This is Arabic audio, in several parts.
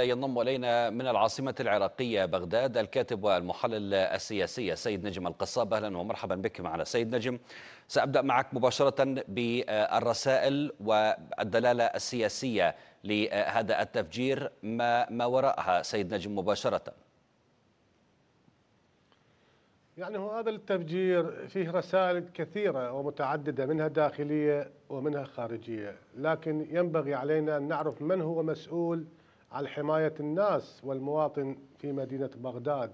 ينضم الينا من العاصمه العراقيه بغداد الكاتب والمحلل السياسي سيد نجم القصاب اهلا ومرحبا بك معنا سيد نجم سابدا معك مباشره بالرسائل والدلاله السياسيه لهذا التفجير ما ما وراءها سيد نجم مباشره يعني هو هذا التفجير فيه رسائل كثيرة ومتعددة منها داخلية ومنها خارجية لكن ينبغي علينا أن نعرف من هو مسؤول على حماية الناس والمواطن في مدينة بغداد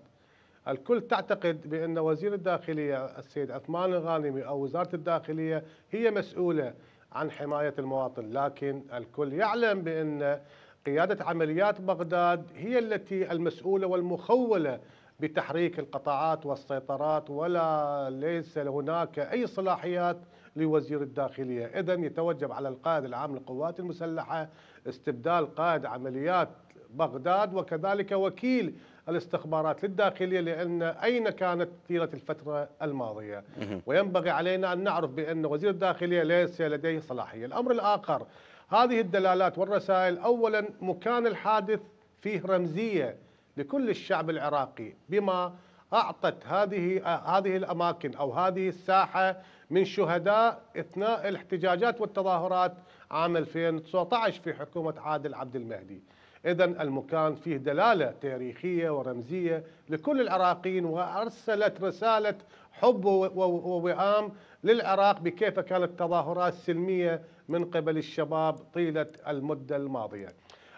الكل تعتقد بأن وزير الداخلية السيد عثمان الغانمي أو وزارة الداخلية هي مسؤولة عن حماية المواطن لكن الكل يعلم بأن قيادة عمليات بغداد هي التي المسؤولة والمخولة بتحريك القطاعات والسيطرات ولا ليس هناك أي صلاحيات لوزير الداخلية إذا يتوجب على القائد العام للقوات المسلحة استبدال قائد عمليات بغداد وكذلك وكيل الاستخبارات للداخلية لأن أين كانت طيلة الفترة الماضية وينبغي علينا أن نعرف بأن وزير الداخلية ليس لديه صلاحية الأمر الآخر هذه الدلالات والرسائل أولا مكان الحادث فيه رمزية لكل الشعب العراقي بما أعطت هذه هذه الأماكن أو هذه الساحة من شهداء أثناء الاحتجاجات والتظاهرات عام 2019 في حكومة عادل عبد المهدي إذا المكان فيه دلالة تاريخية ورمزية لكل العراقيين وأرسلت رسالة حب ووئام للعراق بكيف كانت تظاهرات سلمية من قبل الشباب طيلة المدة الماضية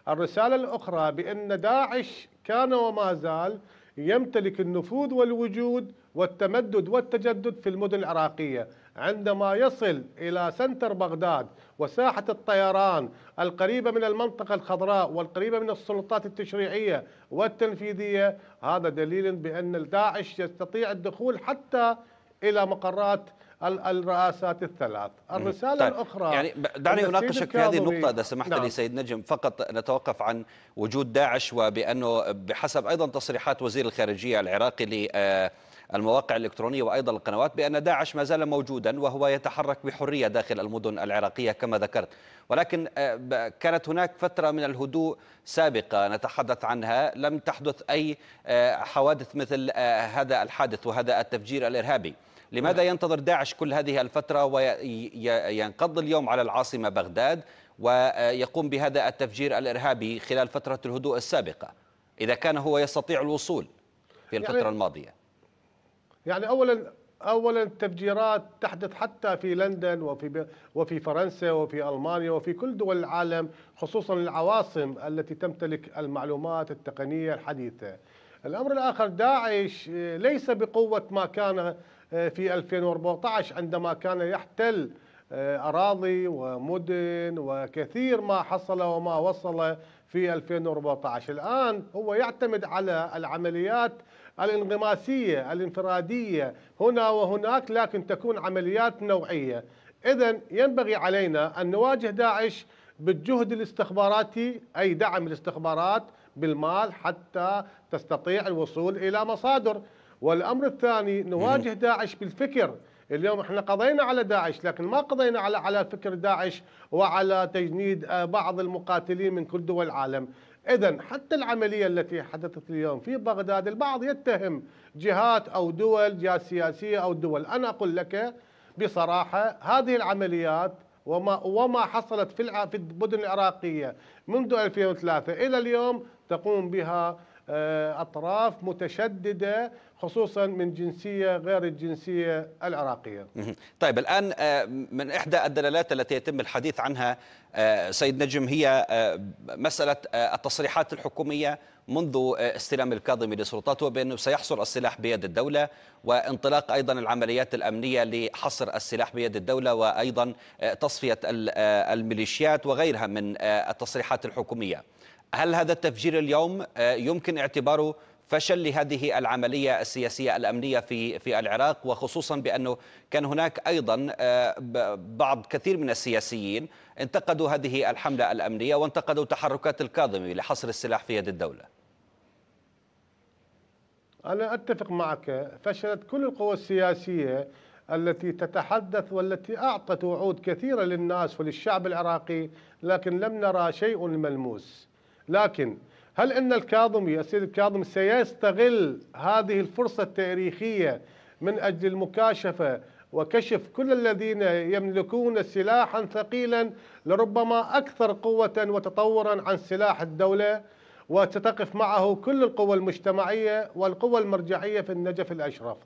الرسالة الأخرى بأن داعش كان وما زال يمتلك النفوذ والوجود والتمدد والتجدد في المدن العراقية عندما يصل إلى سنتر بغداد وساحة الطيران القريبة من المنطقة الخضراء والقريبة من السلطات التشريعية والتنفيذية هذا دليل بأن داعش يستطيع الدخول حتى إلى مقرات الرئاسات الثلاث الرسالة طيب. الأخرى يعني دعني أناقشك في هذه النقطة إذا سمحت نعم. لي سيد نجم فقط نتوقف عن وجود داعش وبأنه بحسب أيضا تصريحات وزير الخارجية العراقي المواقع الإلكترونية وأيضا القنوات بأن داعش ما زال موجودا وهو يتحرك بحرية داخل المدن العراقية كما ذكرت ولكن آه، كانت هناك فترة من الهدوء سابقة نتحدث عنها لم تحدث أي آه، حوادث مثل آه، هذا الحادث وهذا التفجير الإرهابي لماذا ينتظر داعش كل هذه الفترة وينقض اليوم على العاصمة بغداد ويقوم بهذا التفجير الإرهابي خلال فترة الهدوء السابقة إذا كان هو يستطيع الوصول في الفترة يعني الماضية يعني اولا اولا التفجيرات تحدث حتى في لندن وفي وفي فرنسا وفي المانيا وفي كل دول العالم خصوصا العواصم التي تمتلك المعلومات التقنيه الحديثه. الامر الاخر داعش آه، ليس بقوه ما كان آه، في 2014 عندما كان يحتل آه، اراضي ومدن وكثير ما حصل وما وصل في 2014 الان هو يعتمد على العمليات الانغماسية الانفرادية هنا وهناك لكن تكون عمليات نوعية إذا ينبغي علينا أن نواجه داعش بالجهد الاستخباراتي أي دعم الاستخبارات بالمال حتى تستطيع الوصول إلى مصادر والأمر الثاني نواجه داعش بالفكر اليوم احنا قضينا على داعش لكن ما قضينا على على فكر داعش وعلى تجنيد آه، بعض المقاتلين من كل دول العالم إذا حتى العملية التي حدثت اليوم في بغداد البعض يتهم جهات أو دول جهات سياسية أو دول أنا أقول لك بصراحة هذه العمليات وما وما حصلت في في المدن العراقيه منذ 2003 الى اليوم تقوم بها آه، أطراف متشددة خصوصا من جنسية غير الجنسية العراقية طيب الآن آه، من إحدى الدلالات التي يتم الحديث عنها آه، سيد نجم هي مسألة التصريحات الحكومية منذ استلام الكاظمي لسلطاته بأنه سيحصر السلاح بيد الدولة وانطلاق أيضا العمليات الأمنية لحصر السلاح بيد الدولة وأيضا تصفية الميليشيات وغيرها من التصريحات الحكومية هل هذا التفجير اليوم آه، يمكن اعتباره فشل لهذه العملية السياسية الأمنية في في العراق وخصوصا بأنه كان هناك أيضا آه، بعض كثير من السياسيين انتقدوا هذه الحملة الأمنية وانتقدوا تحركات الكاظمي لحصر السلاح في يد الدولة أنا أتفق معك فشلت كل القوى السياسية التي تتحدث والتي أعطت وعود كثيرة للناس وللشعب العراقي لكن لم نرى شيء ملموس لكن هل أن الكاظمي السيد الكاظمي سيستغل هذه الفرصة التاريخية من أجل المكاشفة وكشف كل الذين يملكون سلاحا ثقيلا لربما أكثر قوة وتطورا عن سلاح الدولة وتتقف معه كل القوى المجتمعية والقوى المرجعية في النجف الأشرف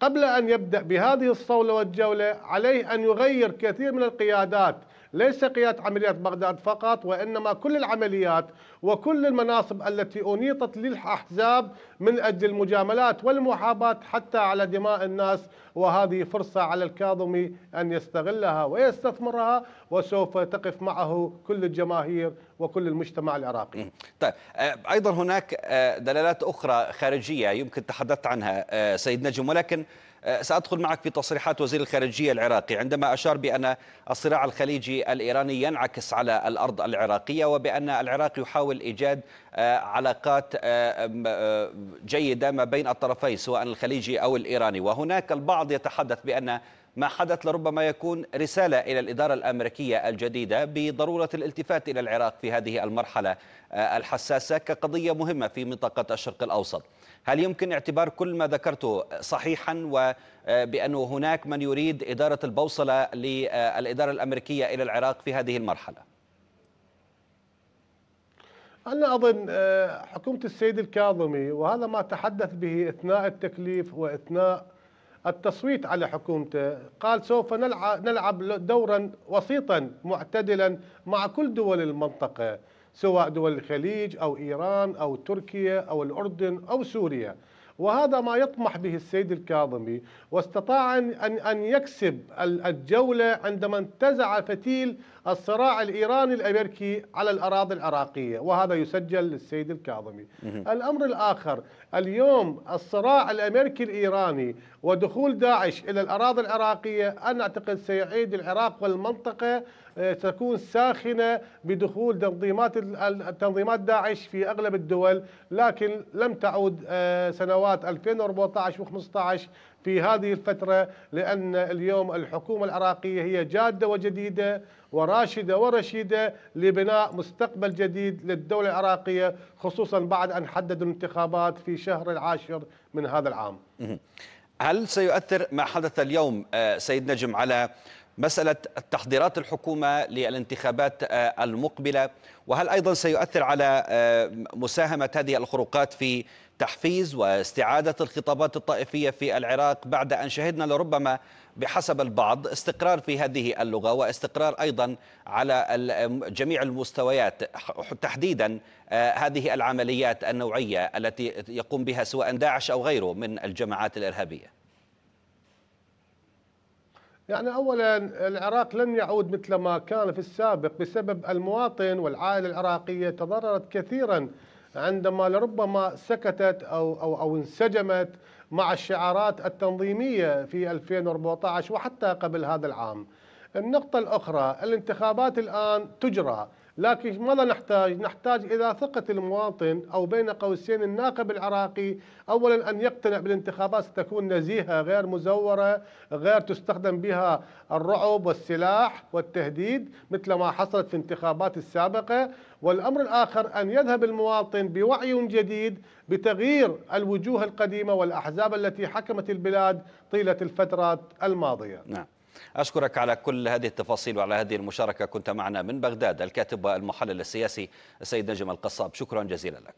قبل أن يبدأ بهذه الصولة والجولة عليه أن يغير كثير من القيادات ليس قيادة عمليات بغداد فقط وإنما كل العمليات وكل المناصب التي أنيطت للأحزاب من أجل المجاملات والمحاباة حتى على دماء الناس وهذه فرصة على الكاظمي أن يستغلها ويستثمرها وسوف تقف معه كل الجماهير وكل المجتمع العراقي طيب آه، أيضا هناك آه، دلالات أخرى خارجية يمكن تحدثت عنها آه، سيد نجم ولكن أه، سأدخل معك في تصريحات وزير الخارجية العراقي عندما أشار بأن الصراع الخليجي الإيراني ينعكس على الأرض العراقية وبأن العراق يحاول إيجاد أه، علاقات أه، جيدة ما بين الطرفين سواء الخليجي أو الإيراني وهناك البعض يتحدث بأن ما حدث لربما يكون رسالة إلى الإدارة الأمريكية الجديدة بضرورة الالتفات إلى العراق في هذه المرحلة آه، الحساسة كقضية مهمة في منطقة الشرق الأوسط هل يمكن اعتبار كل ما ذكرته صحيحا وبأنه آه، هناك من يريد إدارة البوصلة للإدارة الأمريكية إلى العراق في هذه المرحلة؟ أنا أظن آه، حكومة السيد الكاظمي وهذا ما تحدث به أثناء التكليف وأثناء التصويت على حكومته قال سوف نلعب, نلعب دورا وسيطا معتدلا مع كل دول المنطقة سواء دول الخليج أو إيران أو تركيا أو الأردن أو سوريا وهذا ما يطمح به السيد الكاظمي واستطاع أن, أن يكسب الجولة عندما انتزع فتيل الصراع الإيراني الأمريكي على الأراضي العراقية وهذا يسجل للسيد الكاظمي الأمر الآخر اليوم الصراع الأمريكي الإيراني ودخول داعش إلى الأراضي العراقية أنا أعتقد سيعيد العراق والمنطقة آه، تكون ساخنة بدخول تنظيمات التنظيمات داعش في أغلب الدول لكن لم تعود آه، سنوات 2014 و15 في هذه الفترة لأن اليوم الحكومة العراقية هي جادة وجديدة وراشدة ورشيدة لبناء مستقبل جديد للدولة العراقية خصوصا بعد أن حددوا الانتخابات في شهر العاشر من هذا العام هل سيؤثر ما حدث اليوم آه، سيد نجم على مسألة تحضيرات الحكومة للانتخابات آه، المقبلة وهل أيضا سيؤثر على آه، مساهمة هذه الخروقات في تحفيز واستعادة الخطابات الطائفية في العراق بعد أن شهدنا لربما بحسب البعض استقرار في هذه اللغة واستقرار أيضا على جميع المستويات تحديدا آه، هذه العمليات النوعية التي يقوم بها سواء داعش أو غيره من الجماعات الإرهابية يعني اولا العراق لن يعود مثل ما كان في السابق بسبب المواطن والعائله العراقيه تضررت كثيرا عندما لربما سكتت أو, أو, أو انسجمت مع الشعارات التنظيمية في 2014 وحتى قبل هذا العام النقطة الأخرى الانتخابات الآن تجرى لكن ماذا نحتاج؟ نحتاج إلى ثقة المواطن أو بين قوسين الناخب العراقي أولا أن يقتنع بالانتخابات ستكون نزيهة غير مزورة غير تستخدم بها الرعب والسلاح والتهديد مثل ما حصلت في الانتخابات السابقة والأمر الآخر أن يذهب المواطن بوعي جديد بتغيير الوجوه القديمة والأحزاب التي حكمت البلاد طيلة الفترات الماضية نعم. أشكرك على كل هذه التفاصيل وعلى هذه المشاركة كنت معنا من بغداد الكاتب والمحلل السياسي السيد نجم القصاب شكرا جزيلا لك